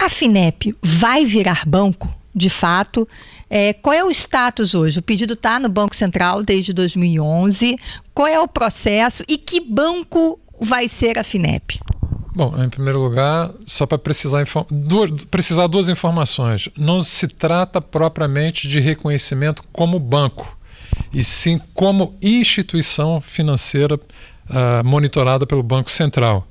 A FINEP vai virar banco? De fato, é, qual é o status hoje? O pedido está no Banco Central desde 2011. Qual é o processo e que banco vai ser a FINEP? Bom, em primeiro lugar, só para precisar, precisar duas informações. Não se trata propriamente de reconhecimento como banco, e sim como instituição financeira uh, monitorada pelo Banco Central.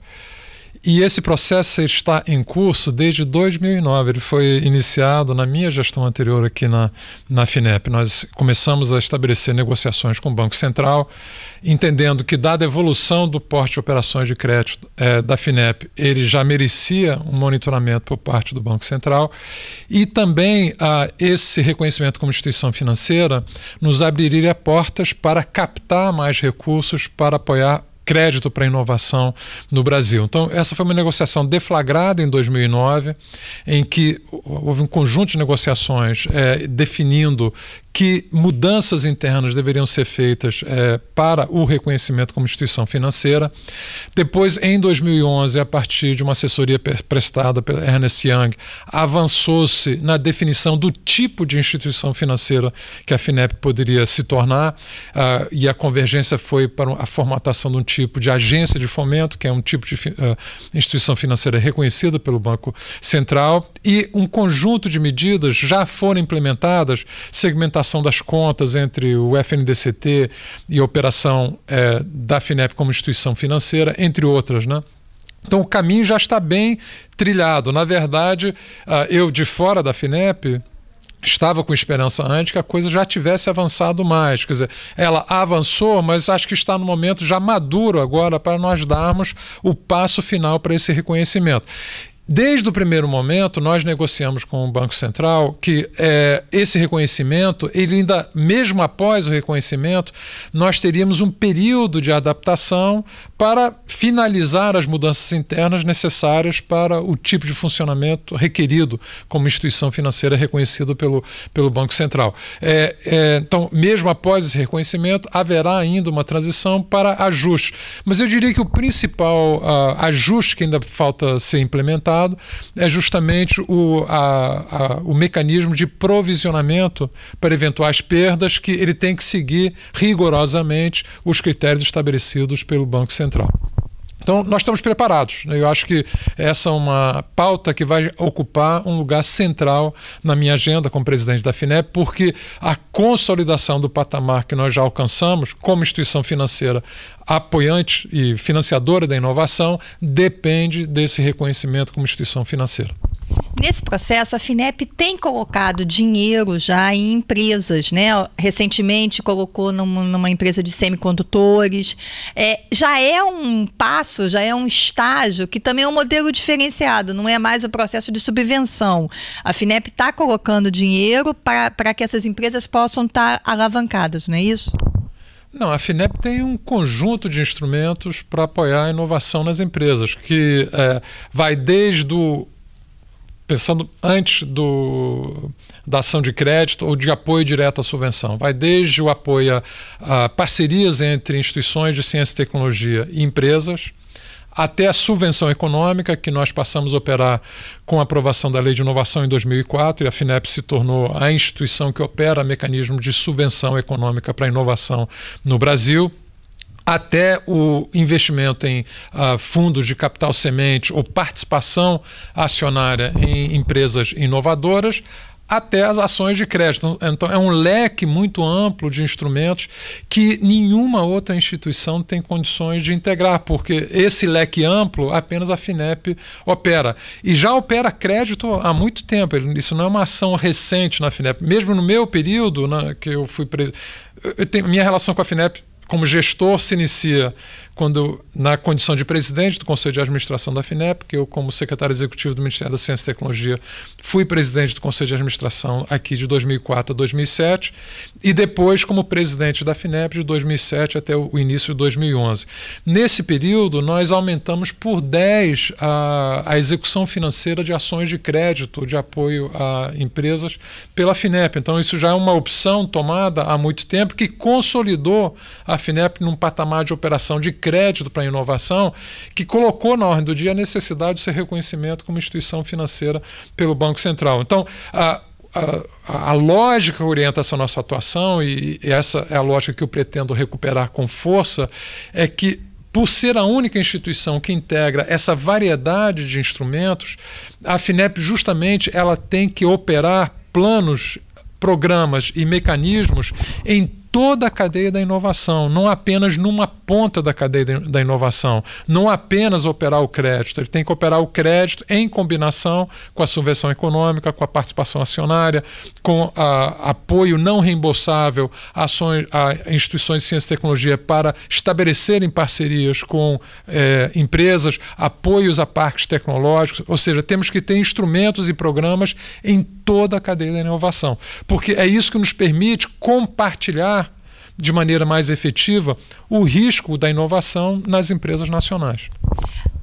E esse processo está em curso desde 2009. Ele foi iniciado na minha gestão anterior aqui na, na FINEP. Nós começamos a estabelecer negociações com o Banco Central, entendendo que, dada a evolução do porte de operações de crédito é, da FINEP, ele já merecia um monitoramento por parte do Banco Central. E também ah, esse reconhecimento como instituição financeira nos abriria portas para captar mais recursos para apoiar crédito para inovação no Brasil. Então, essa foi uma negociação deflagrada em 2009, em que houve um conjunto de negociações é, definindo que mudanças internas deveriam ser feitas é, para o reconhecimento como instituição financeira. Depois, em 2011, a partir de uma assessoria prestada pela Ernest Young, avançou-se na definição do tipo de instituição financeira que a FINEP poderia se tornar, uh, e a convergência foi para a formatação de um tipo de agência de fomento, que é um tipo de uh, instituição financeira reconhecida pelo Banco Central, e um conjunto de medidas já foram implementadas, segmentadas operação das contas entre o FNDCT e a operação é, da FINEP como instituição financeira, entre outras, né? Então o caminho já está bem trilhado. Na verdade, ah, eu de fora da FINEP, estava com esperança antes que a coisa já tivesse avançado mais. Quer dizer, ela avançou, mas acho que está no momento já maduro agora para nós darmos o passo final para esse reconhecimento. Desde o primeiro momento, nós negociamos com o Banco Central que é, esse reconhecimento, ele ainda, mesmo após o reconhecimento, nós teríamos um período de adaptação para finalizar as mudanças internas necessárias para o tipo de funcionamento requerido como instituição financeira reconhecida pelo, pelo Banco Central. É, é, então, mesmo após esse reconhecimento, haverá ainda uma transição para ajustes. Mas eu diria que o principal ah, ajuste que ainda falta ser implementado é justamente o, a, a, o mecanismo de provisionamento para eventuais perdas, que ele tem que seguir rigorosamente os critérios estabelecidos pelo Banco Central central. Então, nós estamos preparados. Né? Eu acho que essa é uma pauta que vai ocupar um lugar central na minha agenda como presidente da FINEP, porque a consolidação do patamar que nós já alcançamos como instituição financeira apoiante e financiadora da inovação depende desse reconhecimento como instituição financeira. Nesse processo, a FINEP tem colocado dinheiro já em empresas, né? Recentemente colocou numa, numa empresa de semicondutores. É, já é um passo, já é um estágio que também é um modelo diferenciado, não é mais o processo de subvenção. A FINEP está colocando dinheiro para que essas empresas possam estar tá alavancadas, não é isso? Não, a FINEP tem um conjunto de instrumentos para apoiar a inovação nas empresas, que é, vai desde o pensando antes do, da ação de crédito ou de apoio direto à subvenção. Vai desde o apoio a, a parcerias entre instituições de ciência e tecnologia e empresas, até a subvenção econômica, que nós passamos a operar com a aprovação da Lei de Inovação em 2004, e a FINEP se tornou a instituição que opera mecanismos de subvenção econômica para inovação no Brasil até o investimento em ah, fundos de capital semente ou participação acionária em empresas inovadoras, até as ações de crédito. Então, é um leque muito amplo de instrumentos que nenhuma outra instituição tem condições de integrar, porque esse leque amplo apenas a FINEP opera. E já opera crédito há muito tempo, isso não é uma ação recente na FINEP. Mesmo no meu período, né, que eu fui preso, Minha relação com a FINEP como gestor se inicia quando na condição de presidente do Conselho de Administração da FINEP, que eu como secretário executivo do Ministério da Ciência e Tecnologia fui presidente do Conselho de Administração aqui de 2004 a 2007 e depois como presidente da FINEP de 2007 até o início de 2011. Nesse período nós aumentamos por 10 a, a execução financeira de ações de crédito de apoio a empresas pela FINEP. Então isso já é uma opção tomada há muito tempo que consolidou a FINEP num patamar de operação de crédito crédito para inovação, que colocou na ordem do dia a necessidade de ser reconhecimento como instituição financeira pelo Banco Central. Então, a, a, a, lógica que orienta essa nossa atuação, e, e essa é a lógica que eu pretendo recuperar com força, é que por ser a única instituição que integra essa variedade de instrumentos, a FINEP justamente ela tem que operar planos, programas e mecanismos em toda a cadeia da inovação, não apenas numa ponta da cadeia da inovação, não apenas operar o crédito, ele tem que operar o crédito em combinação com a subvenção econômica, com a participação acionária, com a, apoio não reembolsável a, ações, a instituições de ciência e tecnologia para estabelecerem parcerias com é, empresas, apoios a parques tecnológicos, ou seja, temos que ter instrumentos e programas em toda a cadeia da inovação, porque é isso que nos permite compartilhar de maneira mais efetiva o risco da inovação nas empresas nacionais.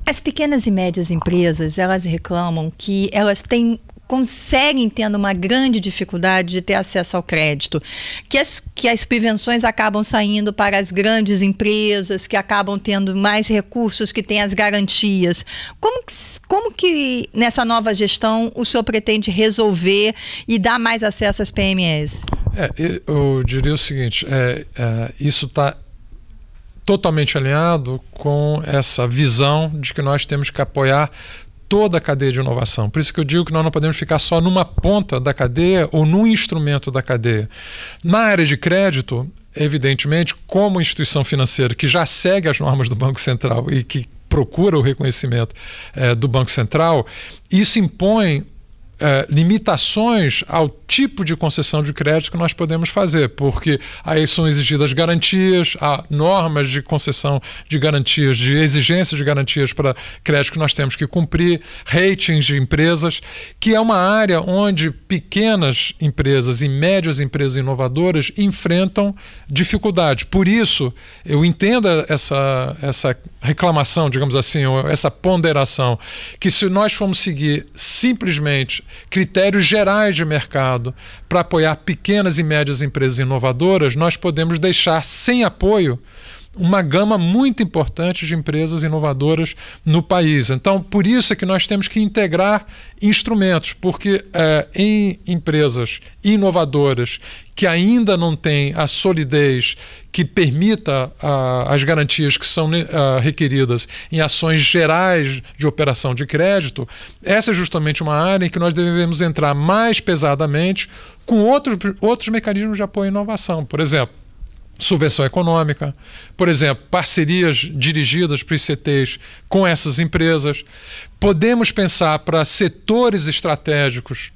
As pequenas e médias empresas, elas reclamam que elas têm conseguem tendo uma grande dificuldade de ter acesso ao crédito, que as, que as prevenções acabam saindo para as grandes empresas, que acabam tendo mais recursos, que têm as garantias. Como que, como que nessa nova gestão o senhor pretende resolver e dar mais acesso às PMEs? É, eu diria o seguinte: é, é isso está totalmente alinhado com essa visão de que nós temos que apoiar toda a cadeia de inovação. Por isso que eu digo que nós não podemos ficar só numa ponta da cadeia ou num instrumento da cadeia. Na área de crédito, evidentemente, como instituição financeira que já segue as normas do Banco Central e que procura o reconhecimento é, do Banco Central, isso impõe é, limitações ao tipo de concessão de crédito que nós podemos fazer, porque aí são exigidas garantias, há normas de concessão de garantias, de exigências de garantias para crédito que nós temos que cumprir, ratings de empresas, que é uma área onde pequenas empresas e médias empresas inovadoras enfrentam dificuldade. Por isso, eu entendo essa, essa reclamação, digamos assim, ou essa ponderação, que se nós formos seguir simplesmente critérios gerais de mercado para apoiar pequenas e médias empresas inovadoras, nós podemos deixar sem apoio uma gama muito importante de empresas inovadoras no país. Então, por isso é que nós temos que integrar instrumentos, porque é, em empresas inovadoras que ainda não têm a solidez que permita a, ah, as garantias que são né, a, ah, requeridas em ações gerais de operação de crédito, essa é justamente uma área em que nós devemos entrar mais pesadamente com outro, outros mecanismos de apoio à inovação. Por exemplo, subvenção econômica, por exemplo, parcerias dirigidas para os CTs com essas empresas. Podemos pensar para setores estratégicos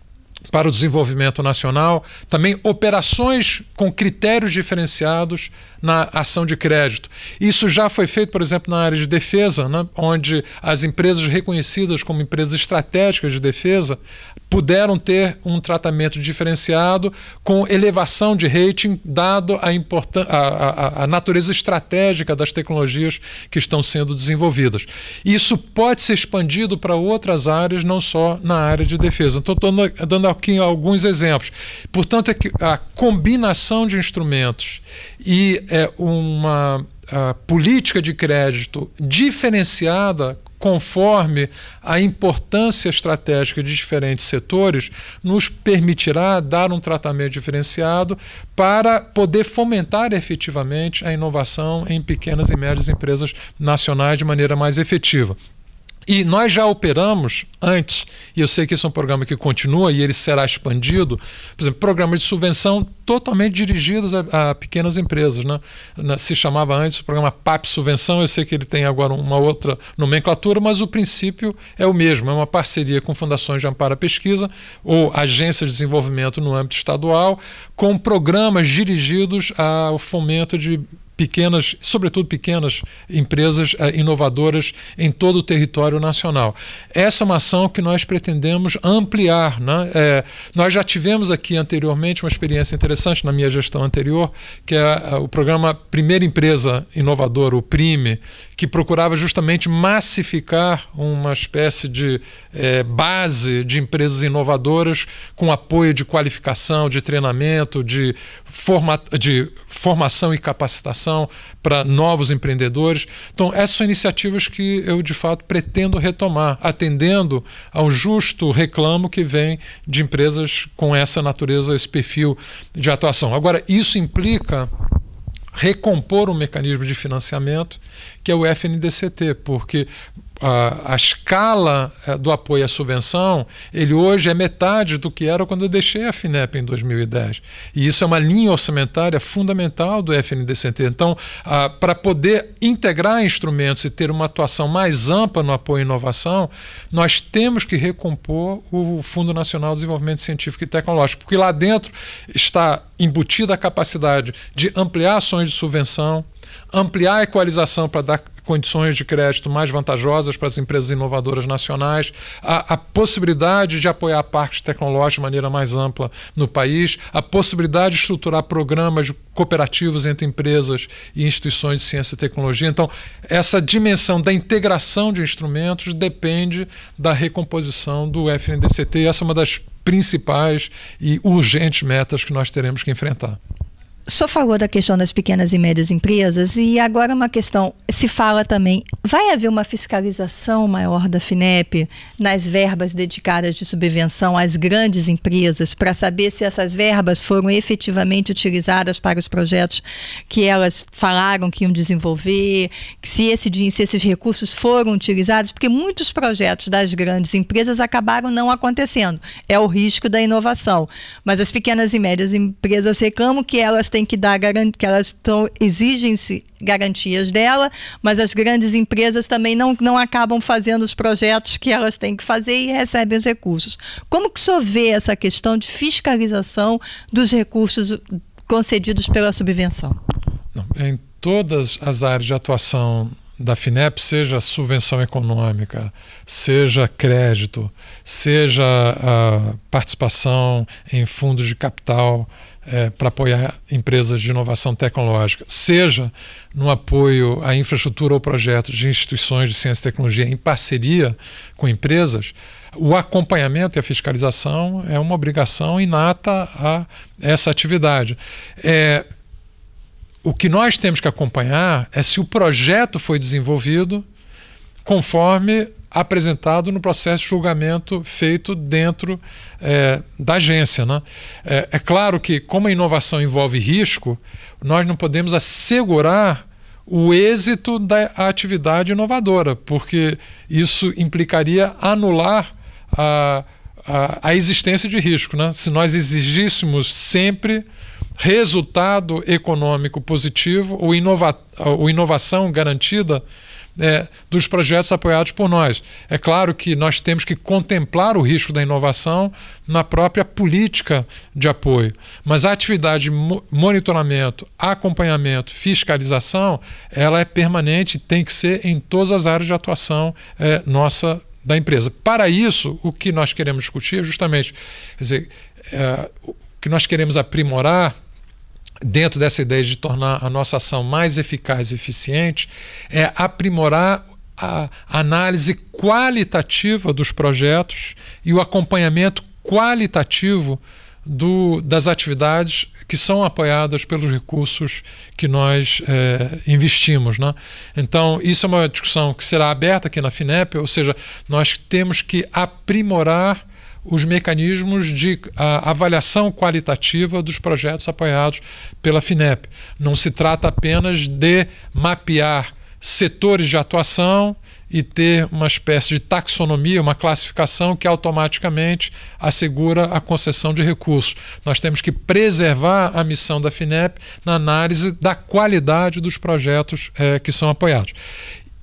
para o desenvolvimento nacional, também operações com critérios diferenciados na ação de crédito. Isso já foi feito, por exemplo, na área de defesa, né, onde as empresas reconhecidas como empresas estratégicas de defesa puderam ter um tratamento diferenciado com elevação de rating, dado a, a, a, a natureza estratégica das tecnologias que estão sendo desenvolvidas. Isso pode ser expandido para outras áreas, não só na área de defesa. Estou dando, dando aqui alguns exemplos. Portanto, é que a combinação de instrumentos e é uma política de crédito diferenciada conforme a importância estratégica de diferentes setores, nos permitirá dar um tratamento diferenciado para poder fomentar efetivamente a inovação em pequenas e médias empresas nacionais de maneira mais efetiva. E nós já operamos antes, e eu sei que esse é um programa que continua e ele será expandido, por exemplo, programas de subvenção totalmente dirigidos a, a pequenas empresas. Né? Se chamava antes o programa PAP Subvenção, eu sei que ele tem agora uma outra nomenclatura, mas o princípio é o mesmo: é uma parceria com fundações de amparo à pesquisa ou agências de desenvolvimento no âmbito estadual, com programas dirigidos ao fomento de pequenas, sobretudo pequenas empresas eh, inovadoras em todo o território nacional. Essa é uma ação que nós pretendemos ampliar. Né? É, nós já tivemos aqui anteriormente uma experiência interessante na minha gestão anterior, que é eh, o programa Primeira Empresa Inovadora, o PRIME, que procurava justamente massificar uma espécie de é, base de empresas inovadoras com apoio de qualificação, de treinamento, de, forma, de formação e capacitação para novos empreendedores. Então, essas são iniciativas que eu, de fato, pretendo retomar, atendendo ao justo reclamo que vem de empresas com essa natureza, esse perfil de atuação. Agora, isso implica recompor um mecanismo de financiamento que é o FNDCT, porque a, escala eh, do apoio à subvenção, ele hoje é metade do que era quando eu deixei a FINEP em 2010. E isso é uma linha orçamentária fundamental do FNDCT. Então, para poder integrar instrumentos e ter uma atuação mais ampla no apoio à inovação, nós temos que recompor o Fundo Nacional de Desenvolvimento Científico e Tecnológico, porque lá dentro está embutida a capacidade de ampliar ações de subvenção, ampliar a equalização para dar condições de crédito mais vantajosas para as empresas inovadoras nacionais, a, a, possibilidade de apoiar parques tecnológicos de maneira mais ampla no país, a possibilidade de estruturar programas cooperativos entre empresas e instituições de ciência e tecnologia. Então, essa dimensão da integração de instrumentos depende da recomposição do FNDCT. Essa é uma das principais e urgentes metas que nós teremos que enfrentar. Só falou da questão das pequenas e médias empresas e agora uma questão, se fala também, vai haver uma fiscalização maior da FINEP nas verbas dedicadas de subvenção às grandes empresas para saber se essas verbas foram efetivamente utilizadas para os projetos que elas falaram que iam desenvolver, se, esse, se esses recursos foram utilizados, porque muitos projetos das grandes empresas acabaram não acontecendo. É o risco da inovação. Mas as pequenas e médias empresas reclamam que elas têm que dar garantia, que elas estão exigem-se garantias dela, mas as grandes empresas também não, não acabam fazendo os projetos que elas têm que fazer e recebem os recursos. Como que o senhor vê essa questão de fiscalização dos recursos concedidos pela subvenção? Não, em todas as áreas de atuação da FINEP, seja subvenção econômica, seja crédito, seja a participação em fundos de capital, é, para apoiar empresas de inovação tecnológica, seja no apoio à infraestrutura ou projetos de instituições de ciência e tecnologia em parceria com empresas, o acompanhamento e a fiscalização é uma obrigação inata a essa atividade. É, o que nós temos que acompanhar é se o projeto foi desenvolvido conforme apresentado no processo de julgamento feito dentro é, da agência. Né? É, é, claro que, como a inovação envolve risco, nós não podemos assegurar o êxito da atividade inovadora, porque isso implicaria anular a, a, a existência de risco. Né? Se nós exigíssemos sempre resultado econômico positivo ou, inova ou inovação garantida é, dos projetos apoiados por nós. É claro que nós temos que contemplar o risco da inovação na própria política de apoio, mas a atividade de monitoramento, acompanhamento, fiscalização, ela é permanente, tem que ser em todas as áreas de atuação é, nossa da empresa. Para isso, o que nós queremos discutir é justamente, quer dizer, é, o que nós queremos aprimorar dentro dessa ideia de tornar a nossa ação mais eficaz e eficiente, é aprimorar a análise qualitativa dos projetos e o acompanhamento qualitativo do, das atividades que são apoiadas pelos recursos que nós é, investimos. Né? Então, isso é uma discussão que será aberta aqui na FINEP, ou seja, nós temos que aprimorar os mecanismos de avaliação qualitativa dos projetos apoiados pela FINEP. Não se trata apenas de mapear setores de atuação e ter uma espécie de taxonomia, uma classificação que automaticamente assegura a concessão de recursos. Nós temos que preservar a missão da FINEP na análise da qualidade dos projetos é, que são apoiados.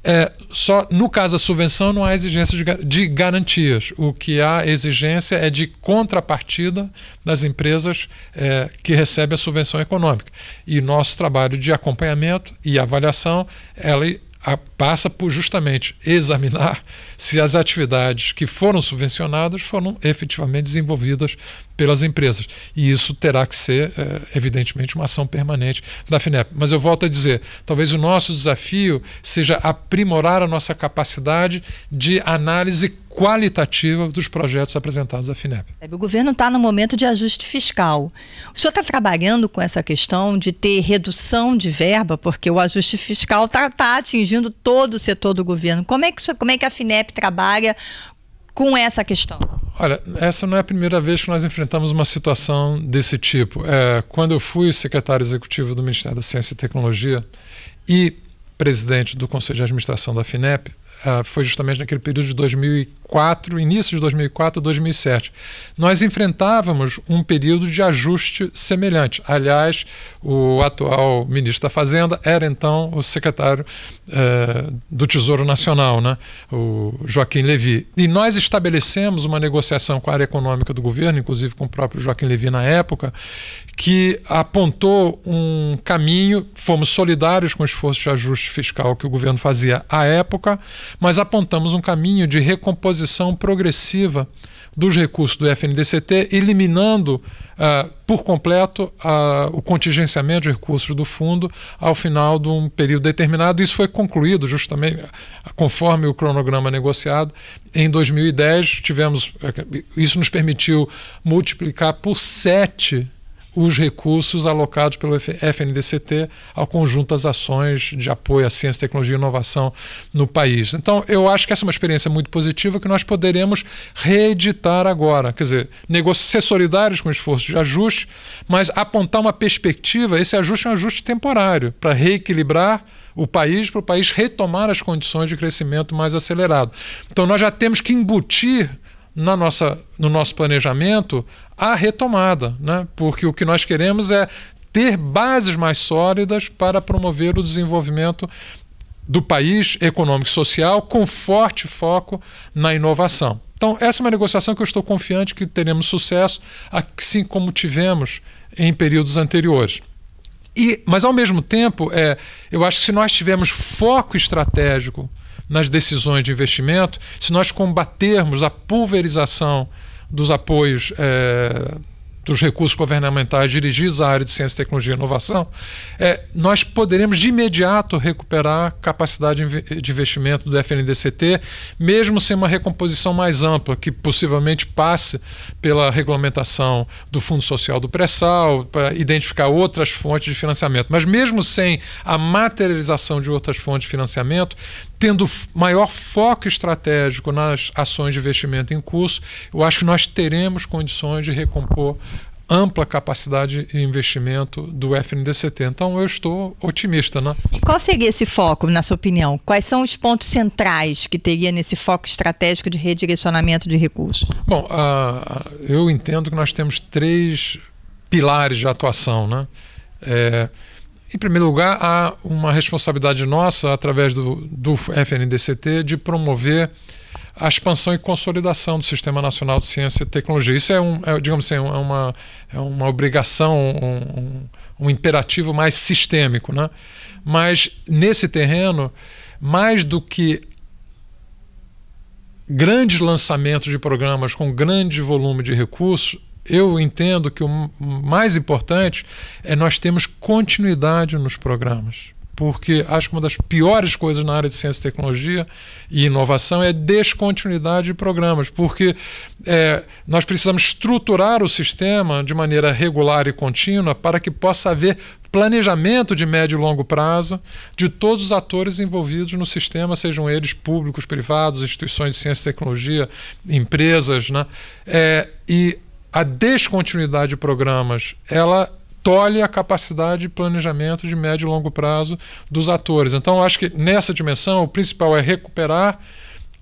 É, só no caso da subvenção não há exigência de, de garantias. O que há exigência é de contrapartida das empresas é, que recebem a subvenção econômica. E nosso trabalho de acompanhamento e avaliação, ela a, passa por justamente examinar se as atividades que foram subvencionadas foram efetivamente desenvolvidas pelas empresas. E isso terá que ser, é, evidentemente, uma ação permanente da FINEP. Mas eu volto a dizer: talvez o nosso desafio seja aprimorar a nossa capacidade de análise qualitativa dos projetos apresentados à FINEP. É, o governo está no momento de ajuste fiscal. O senhor está trabalhando com essa questão de ter redução de verba, porque o ajuste fiscal está tá atingindo todo o setor do governo. Como é, que, como é que a FINEP trabalha com essa questão? Olha, essa não é a primeira vez que nós enfrentamos uma situação desse tipo. É, quando eu fui secretário executivo do Ministério da Ciência e Tecnologia e presidente do Conselho de Administração da FINEP, Uh, foi justamente naquele período de 2004 2004, início de 2004 a 2007, nós enfrentávamos um período de ajuste semelhante. Aliás, o atual ministro da Fazenda era então o secretário eh, do Tesouro Nacional, né? o Joaquim Levy. E nós estabelecemos uma negociação com a área econômica do governo, inclusive com o próprio Joaquim Levy na época, que apontou um caminho, fomos solidários com o esforço de ajuste fiscal que o governo fazia à época, mas apontamos um caminho de recomposição reposição progressiva dos recursos do FNDCT, eliminando uh, por completo uh, o contingenciamento de recursos do fundo ao final de um período determinado. Isso foi concluído justamente ah, conforme o cronograma negociado. Em 2010, tivemos. Isso nos permitiu multiplicar por sete os recursos alocados pelo FNDCT ao conjunto das ações de apoio à ciência, tecnologia e inovação no país. Então, eu acho que essa é uma experiência muito positiva que nós poderemos reeditar agora, quer dizer, ser solidários com esforço de ajuste, mas apontar uma perspectiva, esse ajuste é um ajuste temporário, para reequilibrar o país, para o país retomar as condições de crescimento mais acelerado. Então, nós já temos que embutir na nossa, no nosso planejamento a retomada, né? porque o que nós queremos é ter bases mais sólidas para promover o desenvolvimento do país econômico e social com forte foco na inovação. Então, essa é uma negociação que eu estou confiante que teremos sucesso, assim como tivemos em períodos anteriores. E, mas, ao mesmo tempo, é, eu acho que se nós tivermos foco estratégico nas decisões de investimento, se nós combatermos a pulverização dos apoios é, dos recursos governamentais dirigidos à área de ciência, tecnologia e inovação, é, nós poderemos de imediato recuperar a capacidade de investimento do FNDCT, mesmo sem uma recomposição mais ampla, que possivelmente passe pela regulamentação do Fundo Social do Pré-Sal, para identificar outras fontes de financiamento. Mas mesmo sem a materialização de outras fontes de financiamento, tendo maior foco estratégico nas ações de investimento em curso, eu acho que nós teremos condições de recompor ampla capacidade de investimento do FNDCT. Então eu estou otimista, né? E qual seria esse foco, na sua opinião? Quais são os pontos centrais que teria nesse foco estratégico de redirecionamento de recursos? Bom, uh, eu entendo que nós temos três pilares de atuação, né? É, em primeiro lugar, há uma responsabilidade nossa, através do, do FNDCT, de promover a expansão e consolidação do Sistema Nacional de Ciência e Tecnologia. Isso é, um, é, digamos assim, é uma, é uma obrigação, um, um, um imperativo mais sistêmico. Né? Mas, nesse terreno, mais do que grandes lançamentos de programas com grande volume de recursos, eu entendo que o mais importante é nós termos continuidade nos programas. Porque acho que uma das piores coisas na área de ciência, e tecnologia e inovação é descontinuidade de programas, porque é, nós precisamos estruturar o sistema de maneira regular e contínua para que possa haver planejamento de médio e longo prazo de todos os atores envolvidos no sistema, sejam eles públicos, privados, instituições de ciência e tecnologia, empresas. Né? É, e a descontinuidade de programas ela tolhe a capacidade de planejamento de médio e longo prazo dos atores. Então, acho que nessa dimensão, o principal é recuperar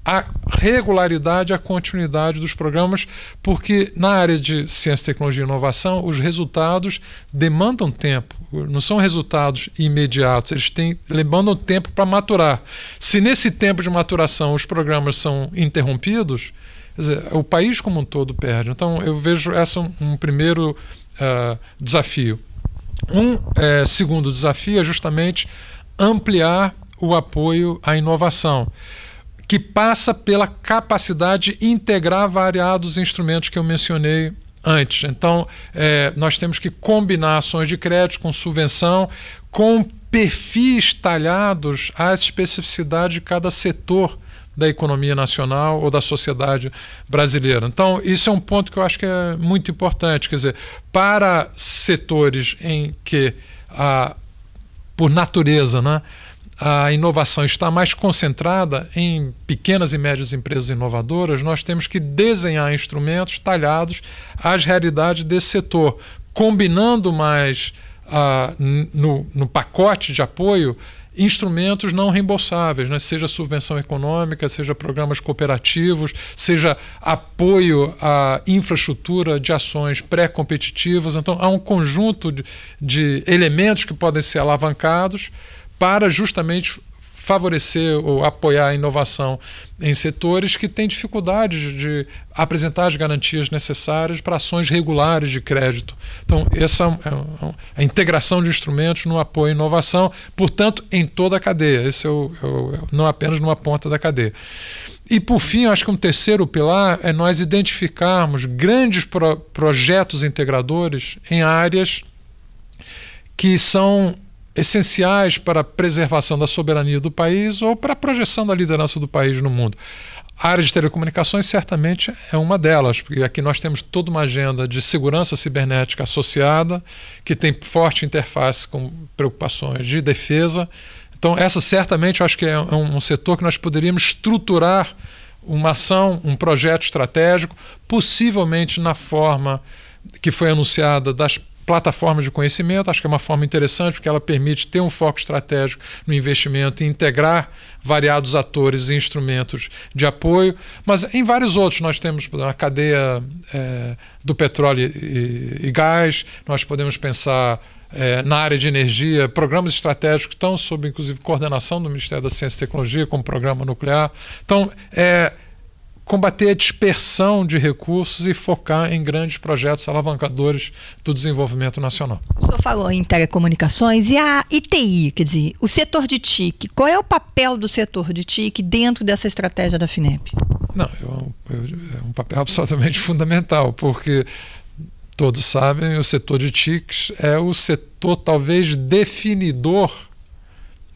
a regularidade, a continuidade dos programas, porque na área de ciência, tecnologia e inovação, os resultados demandam tempo, não são resultados imediatos, eles têm, demandam tempo para maturar. Se nesse tempo de maturação os programas são interrompidos, Quer dizer, o país como um todo perde. Então, eu vejo essa um, um primeiro uh, desafio. Um é, segundo desafio é justamente ampliar o apoio à inovação, que passa pela capacidade de integrar variados instrumentos que eu mencionei antes. Então, é, nós temos que combinar ações de crédito com subvenção, com perfis talhados à especificidade de cada setor da economia nacional ou da sociedade brasileira. Então, isso é um ponto que eu acho que é muito importante. Quer dizer, para setores em que, a, por natureza, né, a inovação está mais concentrada em pequenas e médias empresas inovadoras, nós temos que desenhar instrumentos talhados às realidades desse setor, combinando mais ah, no, no, pacote de apoio instrumentos não reembolsáveis, né? seja subvenção econômica, seja programas cooperativos, seja apoio à infraestrutura de ações pré-competitivas. Então, há um conjunto de, de elementos que podem ser alavancados para justamente favorecer ou apoiar a inovação em setores que têm dificuldade de apresentar as garantias necessárias para ações regulares de crédito. Então, essa é, é a integração de instrumentos no apoio à inovação, portanto, em toda a cadeia, esse é o, é o, é não apenas numa ponta da cadeia. E, por fim, acho que um terceiro pilar é nós identificarmos grandes pro projetos integradores em áreas que são essenciais para a preservação da soberania do país ou para a projeção da liderança do país no mundo. A área de telecomunicações certamente é uma delas, porque aqui nós temos toda uma agenda de segurança cibernética associada, que tem forte interface com preocupações de defesa. Então, essa certamente eu acho que é um, um setor que nós poderíamos estruturar uma ação, um projeto estratégico, possivelmente na forma que foi anunciada das plataforma de conhecimento, acho que é uma forma interessante, porque ela permite ter um foco estratégico no investimento e integrar variados atores e instrumentos de apoio. Mas em vários outros, nós temos a cadeia é, do petróleo e, e gás, nós podemos pensar é, na área de energia, programas estratégicos que estão sob, inclusive, coordenação do Ministério da Ciência e Tecnologia, como programa nuclear. Então, é, combater a dispersão de recursos e focar em grandes projetos alavancadores do desenvolvimento nacional. O senhor falou em telecomunicações e a ITI, quer dizer, o setor de TIC. Qual é o papel do setor de TIC dentro dessa estratégia da FINEP? Não, eu, eu, é um papel absolutamente fundamental, porque todos sabem, o setor de TICs é o setor talvez definidor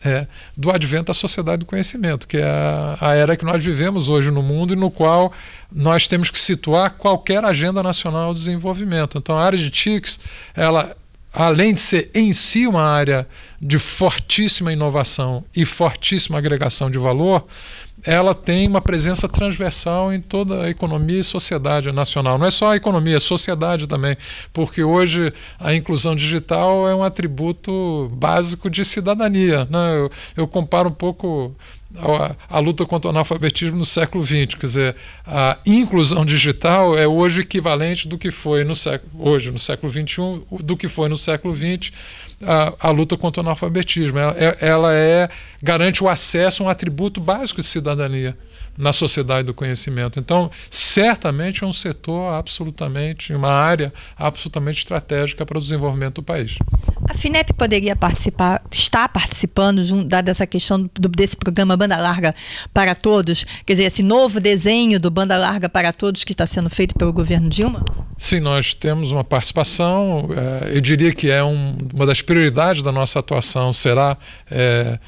é, do advento da sociedade do conhecimento, que é a, a, era que nós vivemos hoje no mundo e no qual nós temos que situar qualquer agenda nacional de desenvolvimento. Então, a área de TICs, ela além de ser em si uma área de fortíssima inovação e fortíssima agregação de valor, ela tem uma presença transversal em toda a economia e sociedade nacional. Não é só a economia, é sociedade também, porque hoje a inclusão digital é um atributo básico de cidadania. Né? Eu, eu comparo um pouco a, a, luta contra o analfabetismo no século XX. Quer dizer, a inclusão digital é hoje equivalente do que foi no século, hoje, no século XXI, do que foi no século XX a, a luta contra o analfabetismo. Ela, é, ela é garante o acesso a um atributo básico de cidadania na sociedade do conhecimento. Então, certamente é um setor absolutamente, uma área absolutamente estratégica para o desenvolvimento do país. A FINEP poderia participar, está participando dada dessa questão do, desse programa Banda Larga para Todos, quer dizer, esse novo desenho do Banda Larga para Todos que está sendo feito pelo governo Dilma? Sim, nós temos uma participação. Eh, eu diria que é um, uma das prioridades da nossa atuação será é,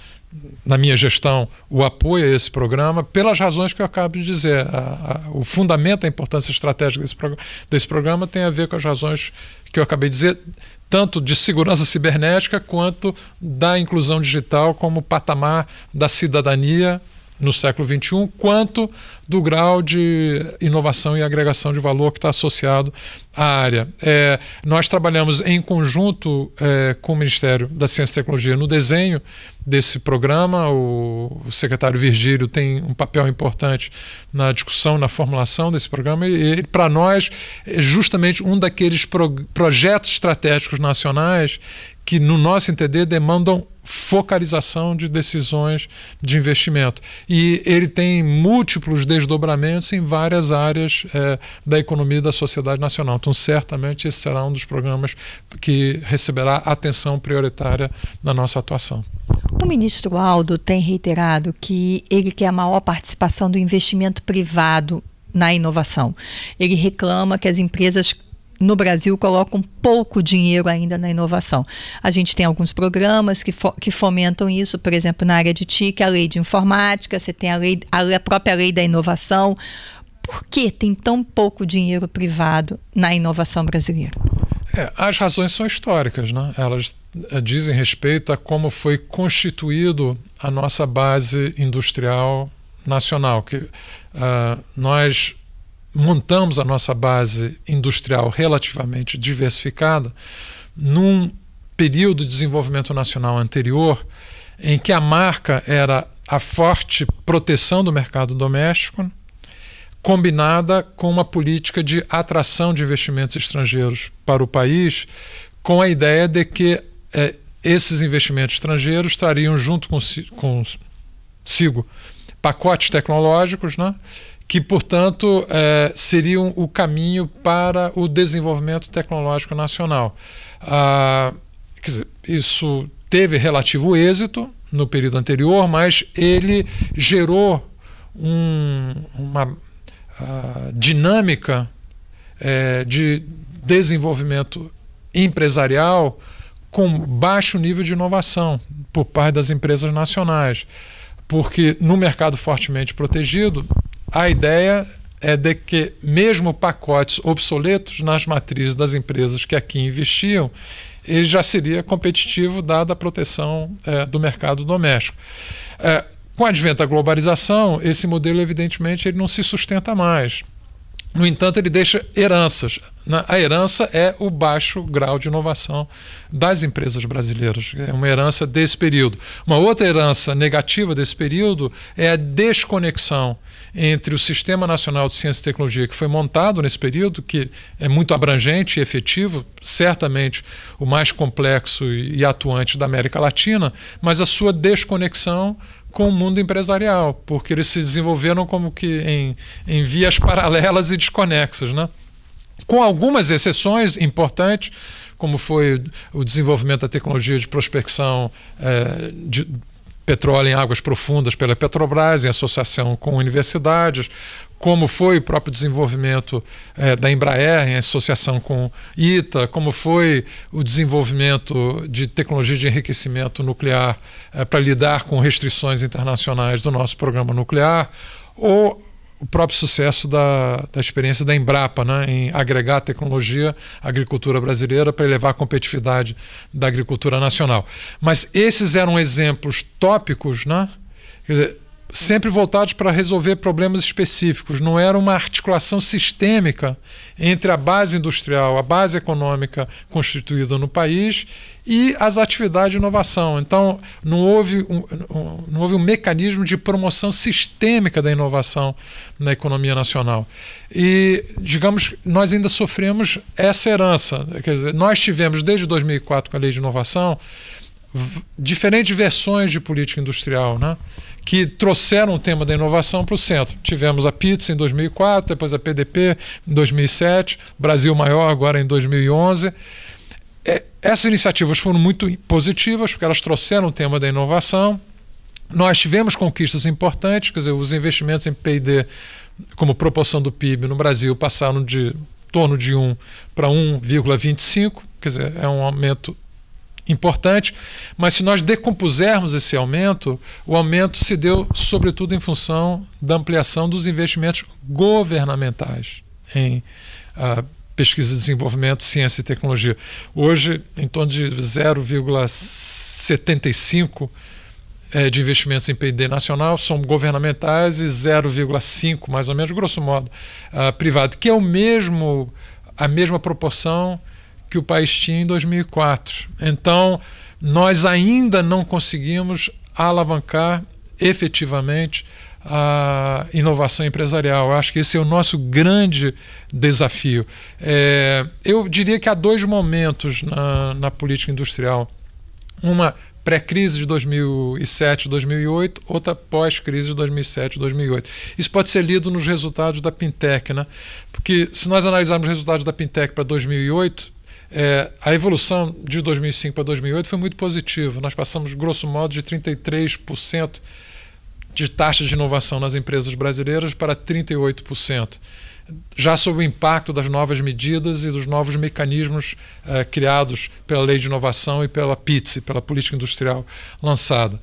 na minha gestão, o apoio a esse programa, pelas razões que eu acabo de dizer. A, a, o fundamento, a importância estratégica desse, prog desse programa tem a ver com as razões que eu acabei de dizer, tanto de segurança cibernética quanto da inclusão digital como patamar da cidadania no século XXI, quanto do grau de inovação e agregação de valor que está associado à área. É, nós trabalhamos em conjunto é, com o Ministério da Ciência e Tecnologia no desenho desse programa. O, o, secretário Virgílio tem um papel importante na discussão, na formulação desse programa. E, e para nós, é justamente um daqueles pro, projetos estratégicos nacionais que, no nosso entender, demandam focalização de decisões de investimento. E ele tem múltiplos desdobramentos em várias áreas é, da economia e da sociedade nacional. Então, certamente, esse será um dos programas que receberá atenção prioritária na nossa atuação. O ministro Aldo tem reiterado que ele quer a maior participação do investimento privado na inovação. Ele reclama que as empresas no Brasil colocam pouco dinheiro ainda na inovação. A gente tem alguns programas que, fo que fomentam isso, por exemplo, na área de TIC, a lei de informática, você tem a, lei, a, a própria lei da inovação. Por que tem tão pouco dinheiro privado na inovação brasileira? É, as razões são históricas, né? elas eh, dizem respeito a como foi constituído a nossa base industrial nacional, que uh, nós montamos a nossa base industrial relativamente diversificada num período de desenvolvimento nacional anterior em que a marca era a forte proteção do mercado doméstico combinada com uma política de atração de investimentos estrangeiros para o país, com a ideia de que eh, esses investimentos estrangeiros trariam junto com consigo pacotes tecnológicos, né? que, portanto, eh, seriam o caminho para o desenvolvimento tecnológico nacional. Ah, dizer, isso teve relativo êxito no período anterior, mas ele gerou um, uma uh, dinâmica é, de desenvolvimento empresarial com baixo nível de inovação por parte das empresas nacionais. Porque no mercado fortemente protegido, a ideia é de que, mesmo pacotes obsoletos nas matrizes das empresas que aqui investiam, ele já seria competitivo, dada a proteção é, do mercado doméstico. É, com o advento da globalização, esse modelo, evidentemente, ele não se sustenta mais. No entanto, ele deixa heranças. A herança é o baixo grau de inovação das empresas brasileiras. É uma herança desse período. Uma outra herança negativa desse período é a desconexão entre o Sistema Nacional de Ciência e Tecnologia que foi montado nesse período, que é muito abrangente e efetivo, certamente o mais complexo e atuante da América Latina, mas a sua desconexão com o mundo empresarial, porque eles se desenvolveram como que em, em vias paralelas e desconexas, né? com algumas exceções importantes, como foi o desenvolvimento da tecnologia de prospecção eh, de, petróleo em águas profundas pela Petrobras, em associação com universidades, como foi o próprio desenvolvimento eh, da Embraer em associação com ITA, como foi o desenvolvimento de tecnologia de enriquecimento nuclear eh, para lidar com restrições internacionais do nosso programa nuclear, ou o próprio sucesso da, da experiência da Embrapa né, em agregar tecnologia à agricultura brasileira para elevar a competitividade da agricultura nacional. Mas esses eram exemplos tópicos, né? quer dizer, sempre voltados para resolver problemas específicos, não era uma articulação sistêmica entre a base industrial, a base econômica constituída no país e as atividades de inovação. Então, não houve um, não houve um mecanismo de promoção sistêmica da inovação na economia nacional. E, digamos, nós ainda sofremos essa herança. Quer dizer, nós tivemos, desde 2004, com a lei de inovação, diferentes versões de política industrial, né? que trouxeram o tema da inovação para o centro. Tivemos a PITS em 2004, depois a PDP em 2007, Brasil Maior agora em 2011. É, essas iniciativas foram muito positivas, porque elas trouxeram o tema da inovação. Nós tivemos conquistas importantes, quer dizer, os investimentos em PD, como proporção do PIB no Brasil, passaram de torno de 1 para 1,25, quer dizer, é um aumento importante, mas se nós decompusermos esse aumento, o aumento se deu sobretudo em função da ampliação dos investimentos governamentais em uh, pesquisa e desenvolvimento, ciência e tecnologia. Hoje, em torno de 0,75% é, eh, de investimentos em PIB nacional são governamentais e 0,5%, mais ou menos, grosso modo, uh, privado, que é o mesmo, a mesma proporção que o país tinha em 2004. Então, nós ainda não conseguimos alavancar efetivamente a inovação empresarial. Eu acho que esse é o nosso grande desafio. É, eu diria que há dois momentos na, na política industrial. Uma pré-crise de 2007, 2008, outra pós-crise de 2007, 2008. Isso pode ser lido nos resultados da Pintec, né? Porque se nós analisarmos os resultados da Pintec para 2008, é, a evolução de 2005 para 2008 foi muito positiva. Nós passamos, grosso modo, de 33% de taxa de inovação nas empresas brasileiras para 38%, já sob o impacto das novas medidas e dos novos mecanismos eh, criados pela Lei de Inovação e pela PITS, pela Política Industrial lançada.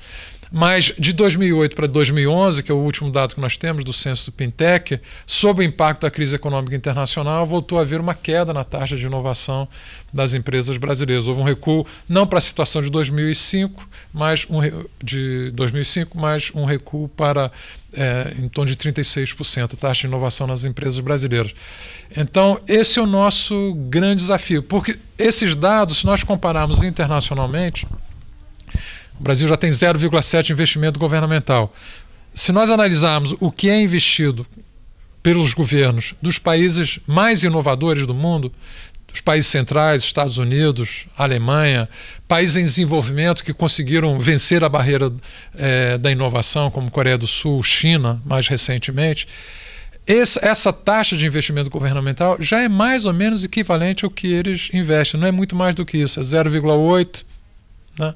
Mas de 2008 para 2011, que é o último dado que nós temos do censo do Pintec, sob o impacto da crise econômica internacional, voltou a haver uma queda na taxa de inovação das empresas brasileiras. Houve um recuo não para a situação de 2005, mas um de 2005, mas um recuo para é, em torno de 36% a taxa de inovação nas empresas brasileiras. Então, esse é o nosso grande desafio, porque esses dados, se nós compararmos internacionalmente, o Brasil já tem 0,7% investimento governamental. Se nós analisarmos o que é investido pelos governos dos países mais inovadores do mundo, os países centrais, Estados Unidos, Alemanha, países em desenvolvimento que conseguiram vencer a barreira é, da inovação, como Coreia do Sul, China, mais recentemente, esse, essa taxa de investimento governamental já é mais ou menos equivalente ao que eles investem, não é muito mais do que isso, é 0,8%. Né?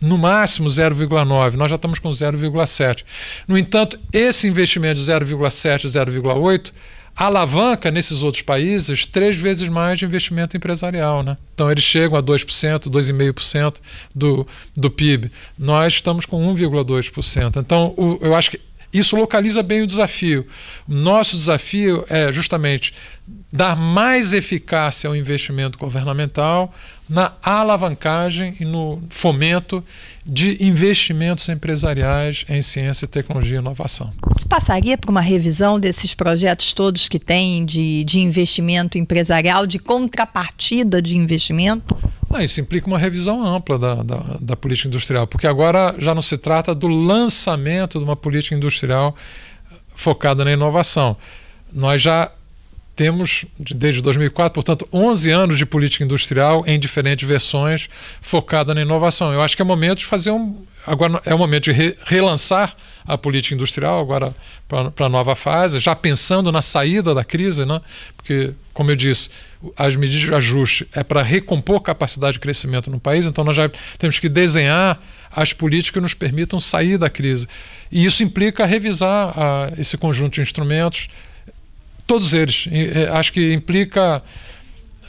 no máximo 0,9, nós já estamos com 0,7. No entanto, esse investimento de 0,7, 0,8 alavanca nesses outros países três vezes mais de investimento empresarial. Né? Então eles chegam a 2%, 2,5% do, do PIB. Nós estamos com 1,2%. Então o, eu acho que isso localiza bem o desafio. Nosso desafio é justamente dar mais eficácia ao investimento governamental, na alavancagem e no fomento de investimentos empresariais em ciência, tecnologia e inovação. Se passaria por uma revisão desses projetos todos que tem de, de investimento empresarial, de contrapartida de investimento? Não, ah, isso implica uma revisão ampla da, da, da política industrial, porque agora já não se trata do lançamento de uma política industrial focada na inovação. Nós já temos desde 2004, portanto, 11 anos de política industrial em diferentes versões focada na inovação. Eu acho que é momento de fazer um agora é o momento de re, relançar a política industrial agora para a nova fase, já pensando na saída da crise, né? Porque como eu disse, as medidas de ajuste é para recompor capacidade de crescimento no país, então nós já temos que desenhar as políticas que nos permitam sair da crise. E isso implica revisar a, esse conjunto de instrumentos todos eles. É, acho que implica,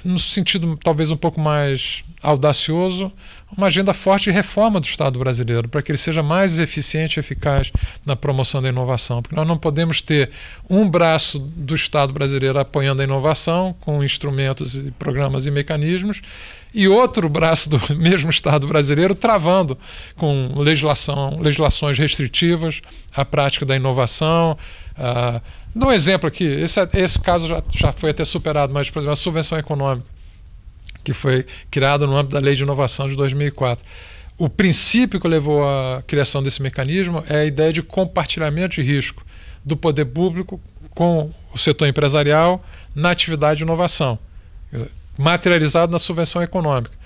no sentido talvez um pouco mais audacioso, uma agenda forte de reforma do Estado brasileiro, para que ele seja mais eficiente e eficaz na promoção da inovação. Porque nós não podemos ter um braço do Estado brasileiro apoiando a inovação, com instrumentos, e programas e mecanismos, e outro braço do mesmo Estado brasileiro travando com legislação, legislações restritivas a prática da inovação. A, Dou um exemplo aqui, esse, esse caso já, já foi até superado, mas, por exemplo, a subvenção econômica, que foi criada no âmbito da Lei de Inovação de 2004. O princípio que levou à criação desse mecanismo é a ideia de compartilhamento de risco do poder público com o setor empresarial na atividade de inovação, materializado na subvenção econômica.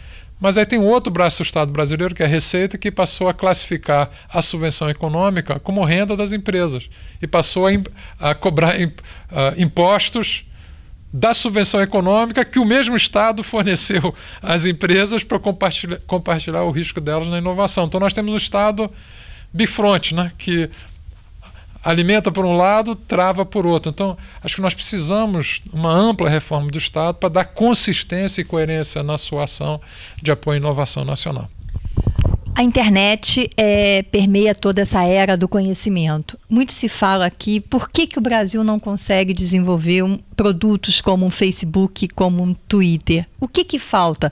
Mas aí tem um outro braço do Estado brasileiro, que é a Receita, que passou a classificar a subvenção econômica como renda das empresas e passou a, a cobrar impostos da subvenção econômica que o mesmo Estado forneceu às empresas para compartilhar, compartilhar o risco delas na inovação. Então nós temos um Estado bifronte, né? que alimenta por um lado, trava por outro. Então, acho que nós precisamos uma ampla reforma do Estado para dar consistência e coerência na sua ação de apoio à inovação nacional. A internet é, permeia toda essa era do conhecimento. Muito se fala aqui por que, que o Brasil não consegue desenvolver um, produtos como um Facebook, como um Twitter. O que, que falta?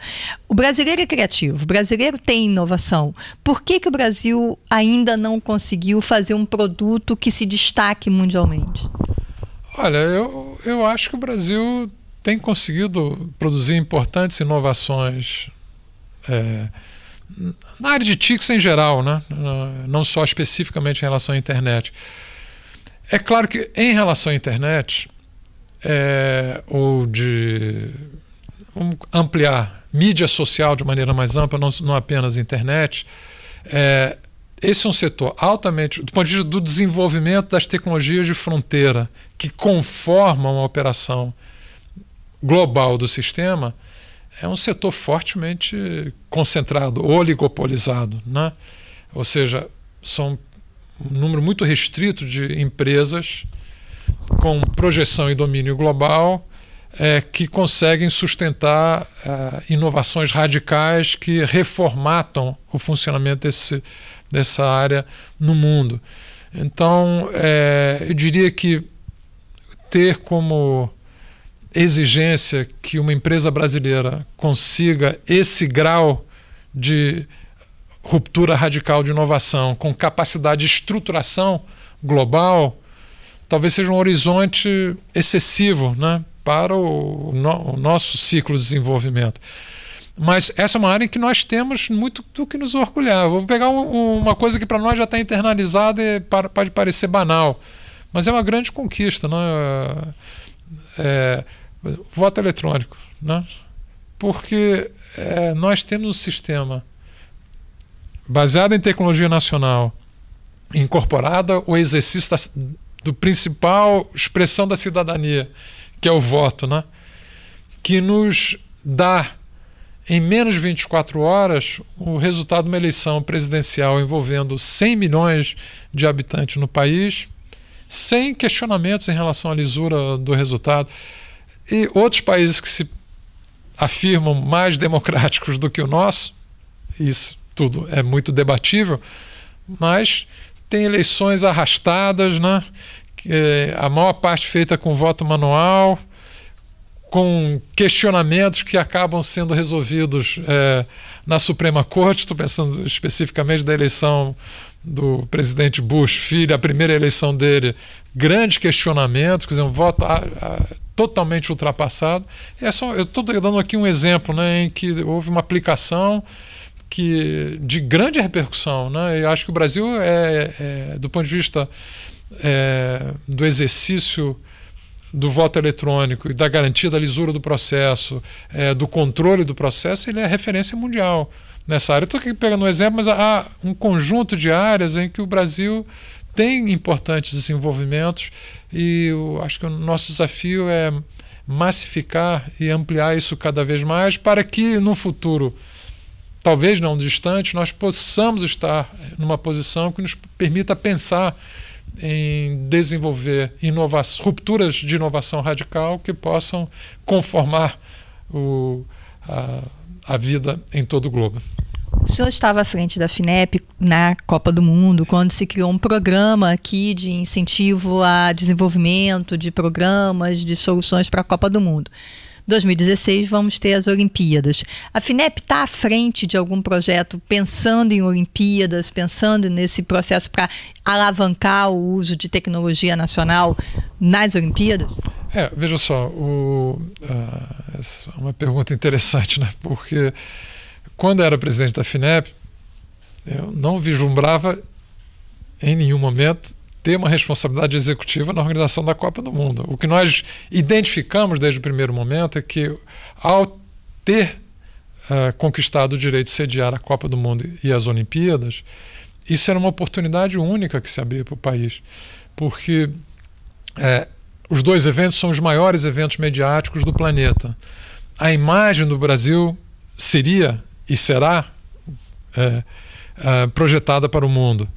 O brasileiro é criativo, o brasileiro tem inovação. Por que, que o Brasil ainda não conseguiu fazer um produto que se destaque mundialmente? Olha, eu, eu acho que o Brasil tem conseguido produzir importantes inovações. É, na área de TICs em geral, né? não só especificamente em relação à internet. É claro que em relação à internet, é, ou de vamos ampliar mídia social de maneira mais ampla, não, não apenas internet, é, esse é um setor altamente, do ponto de vista do desenvolvimento das tecnologias de fronteira, que conformam a operação global do sistema, é um setor fortemente concentrado, oligopolizado. Né? Ou seja, são um número muito restrito de empresas com projeção e domínio global é, que conseguem sustentar é, inovações radicais que reformatam o funcionamento desse, dessa área no mundo. Então, é, eu diria que ter como exigência que uma empresa brasileira consiga esse grau de ruptura radical de inovação com capacidade de estruturação global, talvez seja um horizonte excessivo né, para o, no, o nosso ciclo de desenvolvimento. Mas essa é uma área em que nós temos muito do que nos orgulhar. Vamos pegar um, uma coisa que para nós já está internalizada e para, pode parecer banal, mas é uma grande conquista. Né? É, voto eletrônico, né? porque é, nós temos um sistema baseado em tecnologia nacional, incorporada o exercício da, do principal expressão da cidadania, que é o voto, né? que nos dá em menos de 24 horas o resultado de uma eleição presidencial envolvendo 100 milhões de habitantes no país, sem questionamentos em relação à lisura do resultado. E outros países que se afirmam mais democráticos do que o nosso, isso tudo é muito debatível, mas tem eleições arrastadas, né? Eh, a maior parte feita com voto manual, com questionamentos que acabam sendo resolvidos é, na Suprema Corte. Estou pensando especificamente da eleição do presidente Bush filho, a primeira eleição dele, grande questionamento, quer dizer, um voto a, ah, a, ah, totalmente ultrapassado. É só, eu estou dando aqui um exemplo né, em que houve uma aplicação que de grande repercussão. Né, Eu acho que o Brasil, é, é do ponto de vista é, do exercício do voto eletrônico e da garantia da lisura do processo, é, do controle do processo, ele é referência mundial nessa área. Estou aqui pegando um exemplo, mas há um conjunto de áreas em que o Brasil tem importantes desenvolvimentos e acho que o nosso desafio é massificar e ampliar isso cada vez mais para que no futuro, talvez não distante, nós possamos estar numa posição que nos permita pensar em desenvolver inovações, rupturas de inovação radical que possam conformar o, a, a vida em todo o globo. O senhor estava à frente da FINEP na Copa do Mundo, quando se criou um programa aqui de incentivo a desenvolvimento de programas, de soluções para a Copa do Mundo. 2016 vamos ter as Olimpíadas. A FINEP está à frente de algum projeto pensando em Olimpíadas, pensando nesse processo para alavancar o uso de tecnologia nacional nas Olimpíadas? É, veja só, o, uh, é uma pergunta interessante, né? Porque quando era presidente da FINEP, eu não vislumbrava em nenhum momento ter uma responsabilidade executiva na organização da Copa do Mundo. O que nós identificamos desde o primeiro momento é que, ao ter uh, conquistado o direito de sediar a Copa do Mundo e as Olimpíadas, isso era uma oportunidade única que se abria para o país, porque é, os dois eventos são os maiores eventos mediáticos do planeta. A imagem do Brasil seria e será é, é, projetada para o mundo.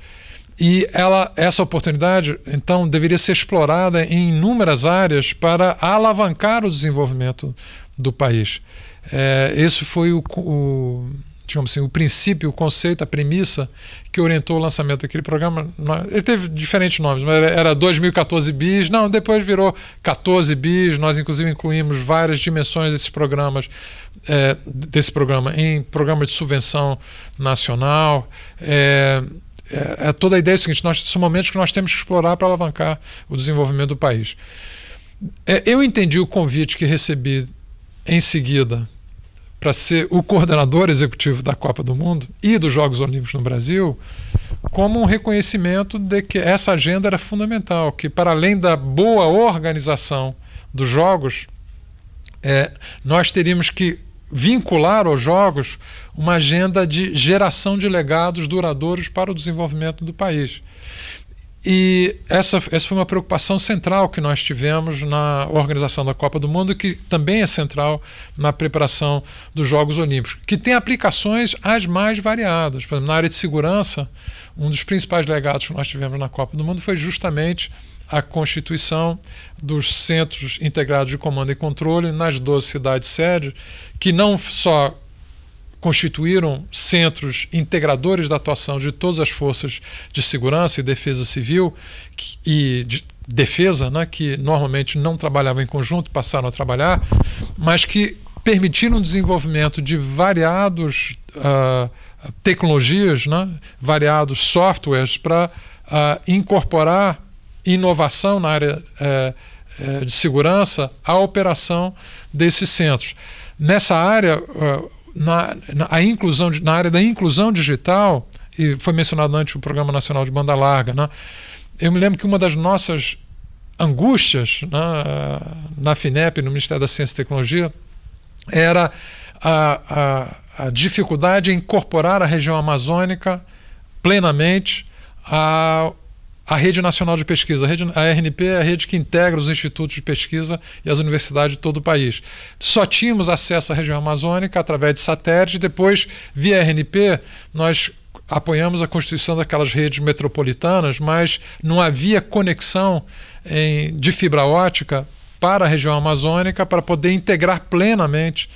E ela, essa oportunidade, então, deveria ser explorada em inúmeras áreas para alavancar o desenvolvimento do país. É, esse foi o, o digamos assim, o princípio, o conceito, a premissa que orientou o lançamento daquele programa. Ele teve diferentes nomes, mas era 2014 bis, não, depois virou 14 bis. Nós, inclusive, incluímos várias dimensões desses programas, é, desse programa em programa de subvenção nacional. É, é, é, toda a ideia é a seguinte: nós, são momentos que nós temos que explorar para alavancar o desenvolvimento do país. É, eu entendi o convite que recebi em seguida para ser o coordenador executivo da Copa do Mundo e dos Jogos Olímpicos no Brasil, como um reconhecimento de que essa agenda era fundamental, que para além da boa organização dos Jogos, é, nós teríamos que vincular aos Jogos uma agenda de geração de legados duradouros para o desenvolvimento do país. E essa, essa foi uma preocupação central que nós tivemos na organização da Copa do Mundo, que também é central na preparação dos Jogos Olímpicos, que tem aplicações as mais variadas. Por exemplo, na área de segurança, um dos principais legados que nós tivemos na Copa do Mundo foi justamente a constituição dos centros integrados de comando e controle nas 12 cidades sede, que não só constituíram centros integradores da atuação de todas as forças de segurança e defesa civil e de, defesa, né, que normalmente não trabalhavam em conjunto, passaram a trabalhar, mas que permitiram o desenvolvimento de variados uh, tecnologias, né, variados softwares para uh, incorporar inovação na área uh, de segurança à operação desses centros. Nessa área, ah, na, na, a inclusão de, na área da inclusão digital, e foi mencionado antes o Programa Nacional de Banda Larga, né? eu me lembro que uma das nossas angústias né, na FINEP, no Ministério da Ciência e Tecnologia, era a, a, a dificuldade em incorporar a região amazônica plenamente a Rede Nacional de Pesquisa. A, rede, a RNP é a rede que integra os institutos de pesquisa e as universidades de todo o país. Só tínhamos acesso à região amazônica através de satélite, depois, via RNP, nós apoiamos a constituição daquelas redes metropolitanas, mas não havia conexão em, de fibra ótica para a região amazônica para poder integrar plenamente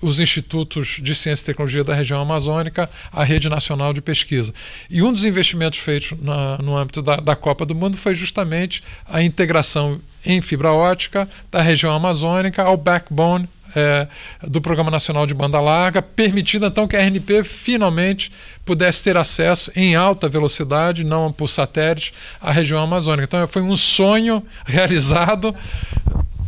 os institutos de ciência e tecnologia da região amazônica, a rede nacional de pesquisa. E um dos investimentos feitos na, no âmbito da, da Copa do Mundo foi justamente a integração em fibra ótica da região amazônica ao backbone é, do Programa Nacional de Banda Larga, permitindo então que a RNP finalmente pudesse ter acesso em alta velocidade, não por satélite, à região amazônica. Então foi um sonho realizado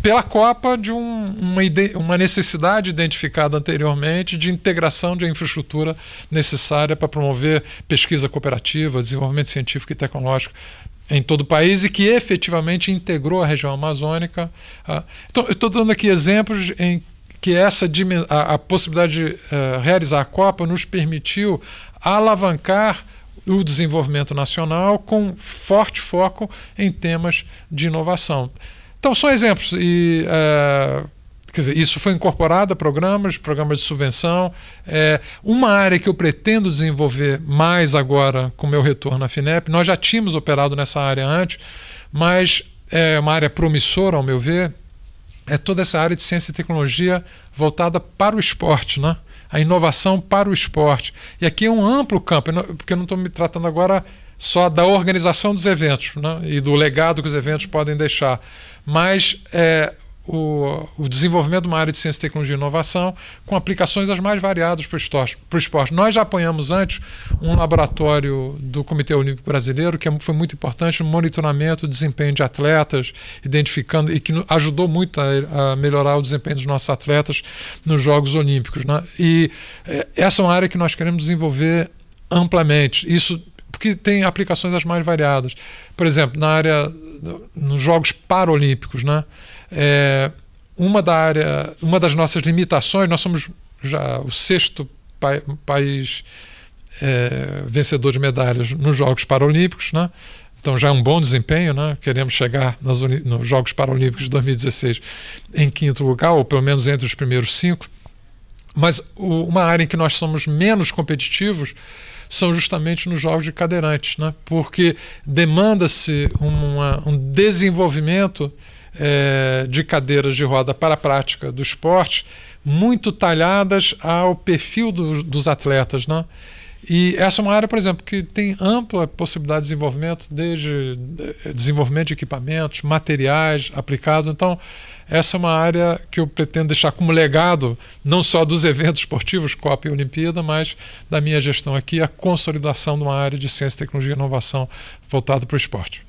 pela Copa de um, uma, uma necessidade identificada anteriormente de integração de infraestrutura necessária para promover pesquisa cooperativa, desenvolvimento científico e tecnológico em todo o país e que efetivamente integrou a região amazônica. Ah. Então, eu estou dando aqui exemplos em que essa a, a possibilidade de uh, realizar a Copa nos permitiu alavancar o desenvolvimento nacional com forte foco em temas de inovação. Então, são exemplos. E, uh, quer dizer, isso foi incorporado a programas, programas de subvenção. É, uma área que eu pretendo desenvolver mais agora com meu retorno na FINEP, nós já tínhamos operado nessa área antes, mas é uma área promissora, ao meu ver, é toda essa área de ciência e tecnologia voltada para o esporte, né? a inovação para o esporte. E aqui é um amplo campo, porque eu não estou me tratando agora só da organização dos eventos né? e do legado que os eventos podem deixar mas é, o, o, desenvolvimento de uma área de ciência, tecnologia e inovação com aplicações as mais variadas para o esporte, esporte. Nós já apoiamos antes um laboratório do Comitê Olímpico Brasileiro, que é, foi muito importante no monitoramento do desempenho de atletas, identificando e que ajudou muito a, a melhorar o desempenho dos nossos atletas nos Jogos Olímpicos. Né? E é, essa é uma área que nós queremos desenvolver amplamente. Isso porque tem aplicações as mais variadas. Por exemplo, na área nos Jogos Paralímpicos, né? É, uma, da área, uma das nossas limitações, nós somos já o sexto pa país é, vencedor de medalhas nos Jogos Paralímpicos, né? Então já é um bom desempenho, né? Queremos chegar nas, nos Jogos Paralímpicos de 2016 em quinto lugar, ou pelo menos entre os primeiros cinco. Mas o, uma área em que nós somos menos competitivos são justamente nos jogos de cadeirantes, né? porque demanda-se um desenvolvimento é, de cadeiras de roda para a prática do esporte muito talhadas ao perfil do, dos atletas. Né? E essa é uma área, por exemplo, que tem ampla possibilidade de desenvolvimento, desde eh, desenvolvimento de equipamentos, materiais aplicados. Então, essa é uma área que eu pretendo deixar como legado, não só dos eventos esportivos, Copa e Olimpíada, mas da minha gestão aqui, a consolidação de uma área de ciência, tecnologia e inovação voltada para o esporte.